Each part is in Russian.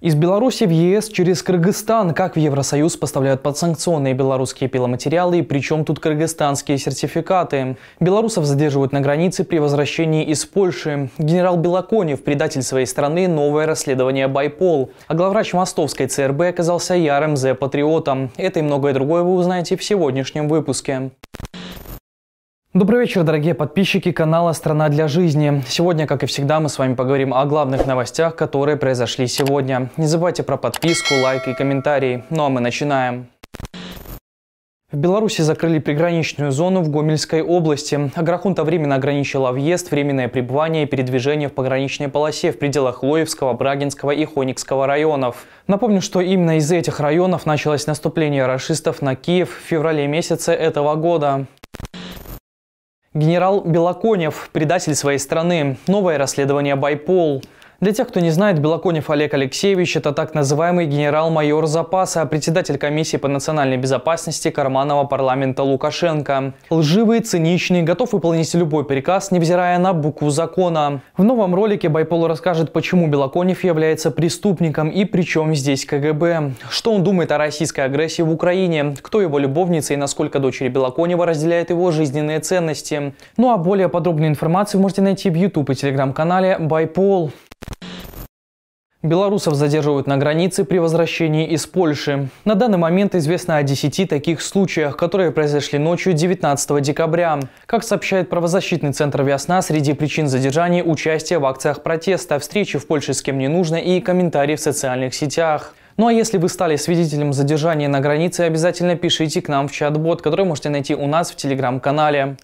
Из Беларуси в ЕС через Кыргызстан. Как в Евросоюз поставляют подсанкционные белорусские пиломатериалы причем тут кыргызстанские сертификаты. Белорусов задерживают на границе при возвращении из Польши. Генерал Белоконев, предатель своей страны, новое расследование «Байпол». А главврач мостовской ЦРБ оказался ярым зе-патриотом. Это и многое другое вы узнаете в сегодняшнем выпуске. Добрый вечер, дорогие подписчики канала «Страна для жизни». Сегодня, как и всегда, мы с вами поговорим о главных новостях, которые произошли сегодня. Не забывайте про подписку, лайк и комментарий. Ну а мы начинаем. В Беларуси закрыли приграничную зону в Гомельской области. Агрохунта временно ограничила въезд, временное пребывание и передвижение в пограничной полосе в пределах Лоевского, Брагинского и Хоникского районов. Напомню, что именно из этих районов началось наступление расистов на Киев в феврале месяце этого года. Генерал Белоконев – предатель своей страны. Новое расследование «Байпол». Для тех, кто не знает, Белоконев Олег Алексеевич – это так называемый генерал-майор запаса, а председатель комиссии по национальной безопасности карманного парламента Лукашенко. Лживый, циничный, готов выполнить любой приказ, невзирая на букву закона. В новом ролике Байпол расскажет, почему Белоконев является преступником и при чем здесь КГБ. Что он думает о российской агрессии в Украине, кто его любовница и насколько дочери Белоконева разделяет его жизненные ценности. Ну а более подробную информацию можете найти в YouTube и телеграм-канале Байпол. Белорусов задерживают на границе при возвращении из Польши. На данный момент известно о 10 таких случаях, которые произошли ночью 19 декабря. Как сообщает правозащитный центр Весна, среди причин задержания участие в акциях протеста, встречи в Польше с кем не нужно и комментарии в социальных сетях. Ну а если вы стали свидетелем задержания на границе, обязательно пишите к нам в чат-бот, который можете найти у нас в телеграм-канале.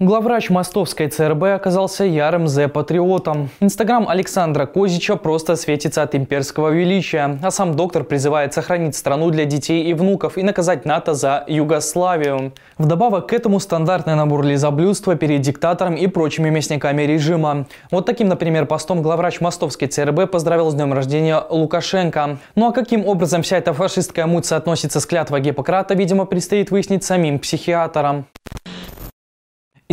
Главврач Мостовской ЦРБ оказался ярым зе-патриотом. Инстаграм Александра Козича просто светится от имперского величия, а сам доктор призывает сохранить страну для детей и внуков и наказать НАТО за Югославию. Вдобавок к этому стандартный набор лизоблюдства перед диктатором и прочими мясниками режима. Вот таким, например, постом главврач Мостовской ЦРБ поздравил с днем рождения Лукашенко. Ну а каким образом вся эта фашистская муть соотносится с клятвой Гиппократа, видимо, предстоит выяснить самим психиатрам.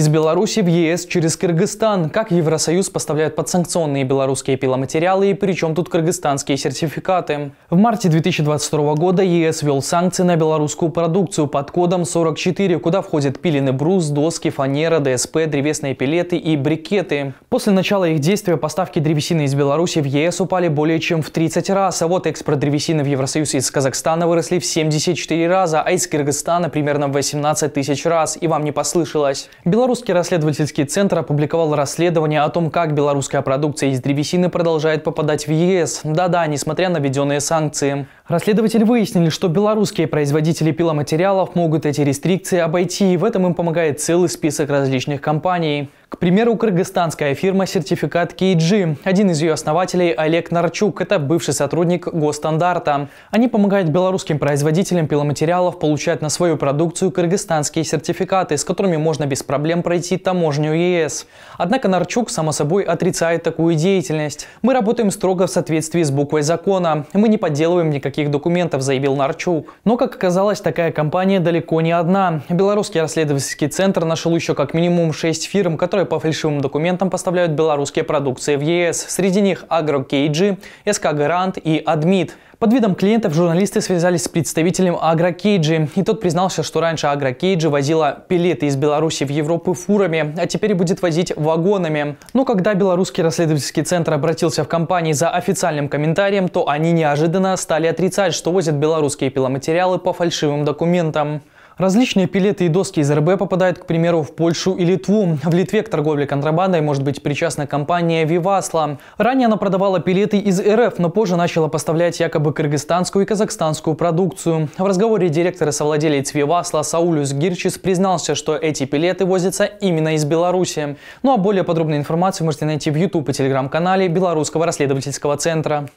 Из Беларуси в ЕС через Кыргызстан. Как Евросоюз поставляет подсанкционные белорусские пиломатериалы и причем тут кыргызстанские сертификаты? В марте 2022 года ЕС ввел санкции на белорусскую продукцию под кодом 44, куда входят пиленый брус, доски, фанера, ДСП, древесные пилеты и брикеты. После начала их действия поставки древесины из Беларуси в ЕС упали более чем в 30 раз, а вот экспорт древесины в Евросоюз из Казахстана выросли в 74 раза, а из Кыргызстана примерно в 18 тысяч раз. И вам не послышалось. Беларусь Белорусский расследовательский центр опубликовал расследование о том, как белорусская продукция из древесины продолжает попадать в ЕС. Да-да, несмотря на введенные санкции. Расследователи выяснили, что белорусские производители пиломатериалов могут эти рестрикции обойти, и в этом им помогает целый список различных компаний. К примеру, кыргызстанская фирма «Сертификат KG». Один из ее основателей – Олег Нарчук. Это бывший сотрудник госстандарта. Они помогают белорусским производителям пиломатериалов получать на свою продукцию кыргызстанские сертификаты, с которыми можно без проблем пройти таможню ЕС. Однако Нарчук, само собой, отрицает такую деятельность. «Мы работаем строго в соответствии с буквой закона. Мы не подделываем никаких документов», – заявил Нарчук. Но, как оказалось, такая компания далеко не одна. Белорусский расследовательский центр нашел еще как минимум 6 фирм, которые которые по фальшивым документам поставляют белорусские продукции в ЕС. Среди них AgroKG, СК Гарант и Адмит. Под видом клиентов журналисты связались с представителем Агрокейджи, и тот признался, что раньше Агрокейджи возила пилеты из Беларуси в Европу фурами, а теперь будет возить вагонами. Но когда белорусский расследовательский центр обратился в компании за официальным комментарием, то они неожиданно стали отрицать, что возят белорусские пиломатериалы по фальшивым документам. Различные пилеты и доски из РБ попадают, к примеру, в Польшу и Литву. В Литве к торговле контрабандой может быть причастна компания «Вивасла». Ранее она продавала пилеты из РФ, но позже начала поставлять якобы кыргызстанскую и казахстанскую продукцию. В разговоре директор и совладелец «Вивасла» Саулюс Гирчис признался, что эти пилеты возятся именно из Беларуси. Ну а более подробную информацию можете найти в YouTube и телеграм-канале Белорусского расследовательского центра.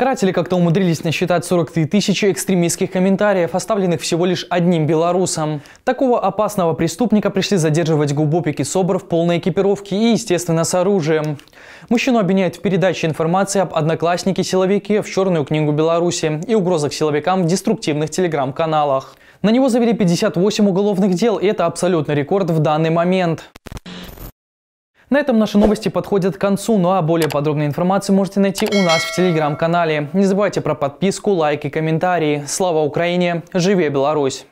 Каратели как-то умудрились насчитать 43 тысячи экстремистских комментариев, оставленных всего лишь одним белорусом. Такого опасного преступника пришли задерживать губопики СОБР в полной экипировке и, естественно, с оружием. Мужчину обвиняют в передаче информации об однокласснике силовике в Черную книгу Беларуси и угрозах силовикам в деструктивных телеграм-каналах. На него завели 58 уголовных дел, и это абсолютный рекорд в данный момент. На этом наши новости подходят к концу, ну а более подробную информацию можете найти у нас в телеграм-канале. Не забывайте про подписку, лайк и комментарии. Слава Украине! Живее Беларусь!